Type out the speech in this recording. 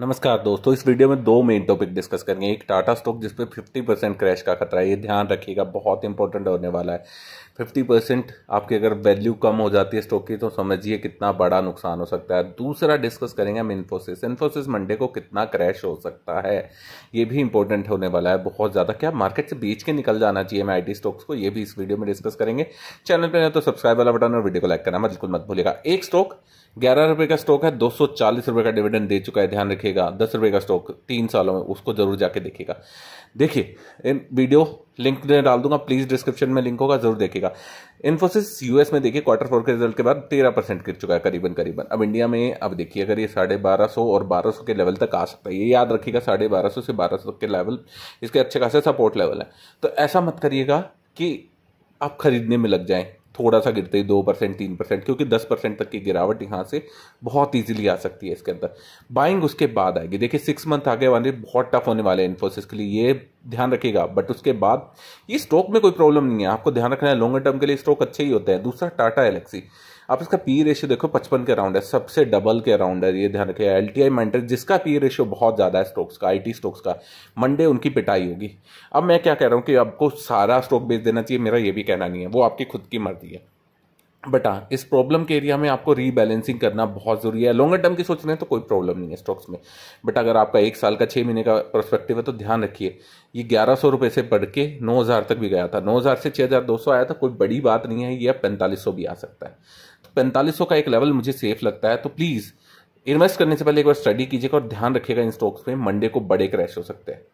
नमस्कार दोस्तों इस वीडियो में दो मेन टॉपिक डिस्कस करेंगे एक टाटा स्टॉक जिस पे 50 परसेंट क्रैश का खतरा है ये ध्यान रखिएगा बहुत इंपॉर्टेंट होने वाला है 50 परसेंट आपकी अगर वैल्यू कम हो जाती है स्टॉक की तो समझिए कितना बड़ा नुकसान हो सकता है दूसरा डिस्कस करेंगे हम इन्फोसिस इन्फोसिस मंडे को कितना क्रैश हो सकता है ये भी इंपॉर्टेंट होने वाला है बहुत ज़्यादा क्या मार्केट से बेच के निकल जाना चाहिए मैं आई स्टॉक्स को ये भी इस वीडियो में डिस्कस करेंगे चैनल पर तो सब्सक्राइब वाला बटन और वीडियो को लाइक करना बिल्कुल मत भूलेगा एक स्टॉक ग्यारह रुपए का स्टॉक है दो सौ चालीस रुपए का डिविडेंड दे चुका है ध्यान रखिएगा दस रुपए का स्टॉक तीन सालों में उसको जरूर जाके देखिएगा देखिए इन वीडियो लिंक डाल दूंगा प्लीज डिस्क्रिप्शन में लिंक होगा जरूर देखिएगा इन्फोसिस यूएस में देखिए क्वार्टर फोर के रिजल्ट के बाद तेरह परसेंट गिर चुका है करीबन करीबन अब इंडिया में अब देखिए अगर ये साढ़े बारह सौ और बारह सौ के लेवल तक आ सकता है ये याद रखिएगा साढ़े बारह सौ से बारह सौ के लेवल इसके अच्छे खासे सपोर्ट लेवल है तो ऐसा मत करिएगा कि आप खरीदने में लग जाएं थोड़ा सा गिरते ही दो परसेंट तीन परसेंट क्योंकि दस परसेंट तक की गिरावट यहाँ से बहुत ईजिली आ सकती है इसके अंदर बाइंग उसके बाद आएगी देखिए सिक्स मंथ आगे वाले बहुत टफ होने वाले हैं इन्फोसिस के लिए ये ध्यान रखिएगा बट उसके बाद ये स्टॉक में कोई प्रॉब्लम नहीं है आपको ध्यान रखना है लॉन्गर टर्म के लिए स्टॉक अच्छे ही होते हैं दूसरा टाटा एलेक्सी आप इसका पी रेशियो देखो पचपन के अराउंड है सबसे डबल के अराउंड है ये ध्यान रखिए एल टी जिसका पी रेशियो बहुत ज़्यादा है स्टॉक्स का आई स्टॉक्स का मंडे उनकी पिटाई होगी अब मैं क्या कह रहा हूँ कि आपको सारा स्टॉक बेच देना चाहिए मेरा ये भी कहना नहीं है वो आपकी खुद की मर्जी है बट हाँ इस प्रॉब्लम के एरिया में आपको रीबैलेंसिंग करना बहुत ज़रूरी है लॉन्गर टर्म की सोच रहे हैं तो कोई प्रॉब्लम नहीं है स्टॉक्स में बट अगर आपका एक साल का छः महीने का परस्पेक्टिव है तो ध्यान रखिए ये ग्यारह सौ रुपये से बढ़ के नौ हज़ार तक भी गया था नौ हज़ार से छः हज़ार दो सौ आया था कोई बड़ी बात नहीं है यह पैंतालीस सौ भी आ सकता है तो पैंतालीस सौ का एक लेवल मुझे सेफ लगता है तो प्लीज़ इन्वेस्ट करने से पहले एक बार स्टडी कीजिएगा और ध्यान रखिएगा इन स्टॉक्स में मंडे को बड़े क्रैश हो सकते हैं